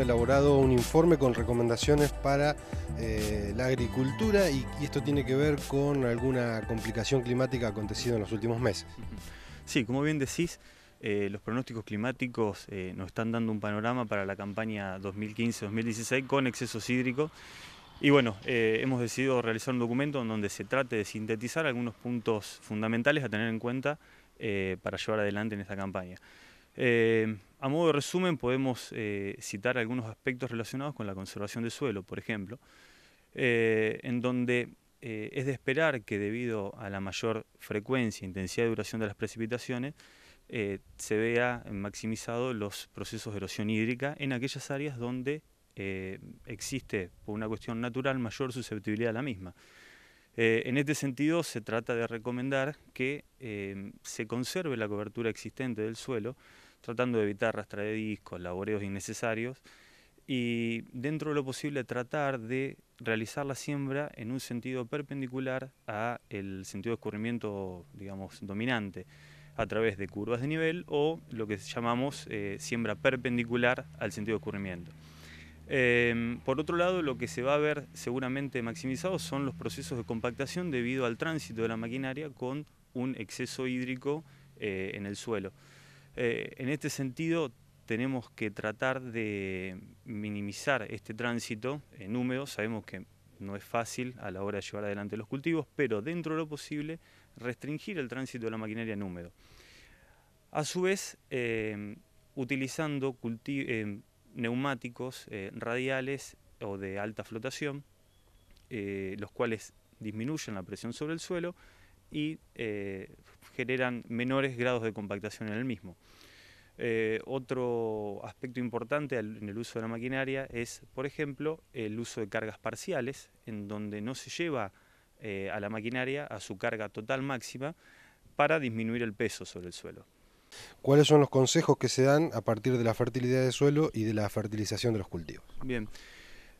elaborado un informe con recomendaciones para eh, la agricultura y, esto tiene que ver con alguna complicación climática acontecida en los últimos meses. Sí, como bien decís, eh, los pronósticos climáticos eh, nos están dando un panorama para la campaña 2015-2016 con exceso hídricos. Y bueno, hemos decidido realizar un documento en donde se trate de sintetizar algunos puntos fundamentales a tener en cuenta para llevar adelante en esta campaña. Eh, a modo de resumen, podemos eh, citar algunos aspectos relacionados con la conservación de suelo, por ejemplo, eh, en donde es de esperar que debido a la mayor frecuencia, e intensidad y duración de las precipitaciones, se vea maximizado los procesos de erosión hídrica en aquellas áreas donde existe, por una cuestión natural, mayor susceptibilidad a la misma. en este sentido, se trata de recomendar que se conserve la cobertura existente del suelo tratando de evitar discos, laboreos innecesarios y dentro de lo posible tratar de realizar la siembra en un sentido perpendicular a el sentido de escurrimiento, digamos, dominante a través de curvas de nivel o lo que llamamos eh, siembra perpendicular al sentido de escurrimiento. Em, por otro lado, lo que se va a ver seguramente maximizado son los procesos de compactación debido al tránsito de la maquinaria con un exceso hídrico eh, en el suelo. Eh, en este sentido, tenemos que tratar de minimizar este tránsito en húmedo. Sabemos que no es fácil a la hora de llevar adelante los cultivos, pero dentro de lo posible restringir el tránsito de la maquinaria en húmedo. A su vez, eh, utilizando eh, neumáticos radiales o de alta flotación, los cuales disminuyen la presión sobre el suelo, y eh, generan menores grados de compactación en el mismo. Eh, otro aspecto importante en el uso de la maquinaria es, por ejemplo, el uso de cargas parciales, en donde no se lleva eh, a la maquinaria a su carga total máxima para disminuir el peso sobre el suelo. ¿Cuáles son los consejos que se dan a partir de la fertilidad del suelo y de la fertilización de los cultivos? Bien.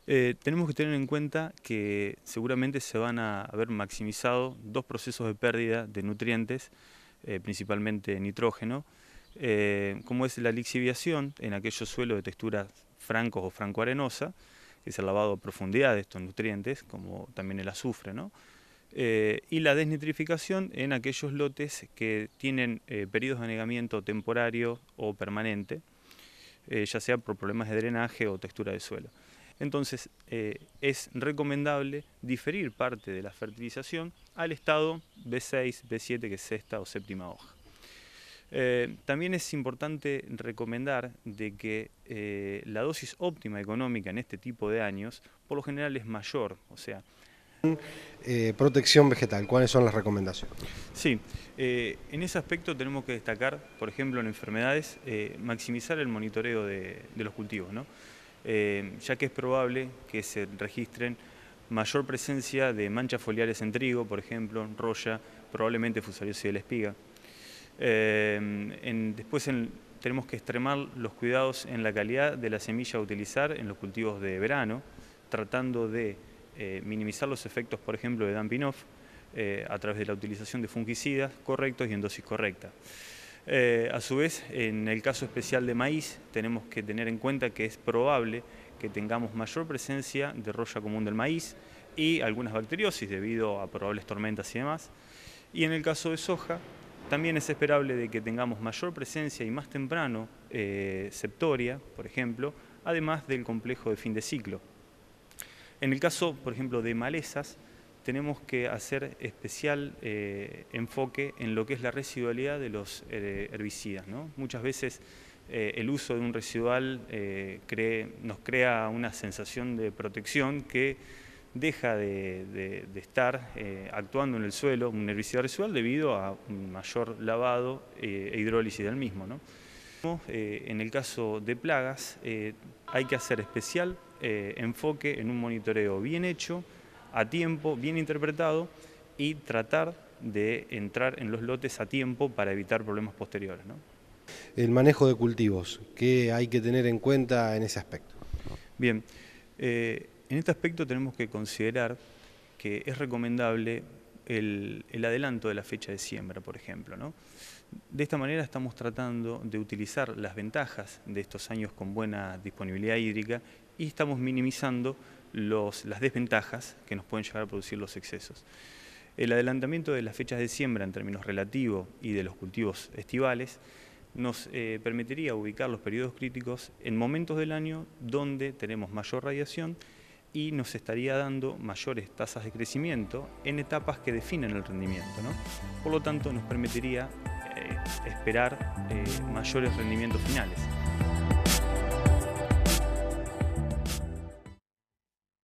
Eh, tenemos que tener en cuenta que seguramente se van a haber maximizado dos procesos de pérdida de nutrientes, eh, principalmente nitrógeno, eh, como es la lixiviación en aquellos suelos de textura francos o francoarenosa, que es el lavado a profundidad de estos nutrientes, como también el azufre, ¿no? y la desnitrificación en aquellos lotes que tienen periodos de anegamiento temporario o permanente, ya sea por problemas de drenaje o textura de suelo. Entonces eh, es recomendable diferir parte de la fertilización al estado B6, B7, que es sexta o séptima hoja. Eh, también es importante recomendar de que eh, la dosis óptima económica en este tipo de años por lo general es mayor, o sea... protección vegetal, ¿cuáles son las recomendaciones? Sí, en ese aspecto tenemos que destacar, por ejemplo, en enfermedades, maximizar el monitoreo de, de los cultivos, ¿no? Eh, ya que es probable que se registren mayor presencia de manchas foliares en trigo, por ejemplo, roya, probablemente fusariosis de la espiga. Eh, después tenemos que extremar los cuidados en la calidad de la semilla a utilizar en los cultivos de verano, tratando de eh, minimizar los efectos, por ejemplo, de dumping off, a través de la utilización de fungicidas correctos y en dosis correcta. Eh, a su vez, en el caso especial de maíz, tenemos que tener en cuenta que es probable que tengamos mayor presencia de roya común del maíz y algunas bacteriosis debido a probables tormentas y demás. Y en el caso de soja, también es esperable de que tengamos mayor presencia y más temprano eh, septoria, por ejemplo, además del complejo de fin de ciclo. En el caso, por ejemplo, de malezas, tenemos que hacer especial eh, enfoque en lo que es la residualidad de los eh, herbicidas. Muchas veces eh, el uso de un residual nos crea una sensación de protección que deja de, estar actuando en el suelo un herbicida residual debido a un mayor lavado e hidrólisis del mismo. en el caso de plagas hay que hacer especial enfoque en un monitoreo bien hecho, a tiempo, bien interpretado y tratar de entrar en los lotes a tiempo para evitar problemas posteriores. El manejo de cultivos, ¿qué hay que tener en cuenta en ese aspecto? Bien, eh, en este aspecto tenemos que considerar que es recomendable el, adelanto de la fecha de siembra, por ejemplo. De esta manera estamos tratando de utilizar las ventajas de estos años con buena disponibilidad hídrica y estamos minimizando las desventajas que nos pueden llegar a producir los excesos. El adelantamiento de las fechas de siembra en términos relativos y de los cultivos estivales nos eh, permitiría ubicar los periodos críticos en momentos del año donde tenemos mayor radiación y nos estaría dando mayores tasas de crecimiento en etapas que definen el rendimiento. Por lo tanto, nos permitiría eh, esperar eh, mayores rendimientos finales.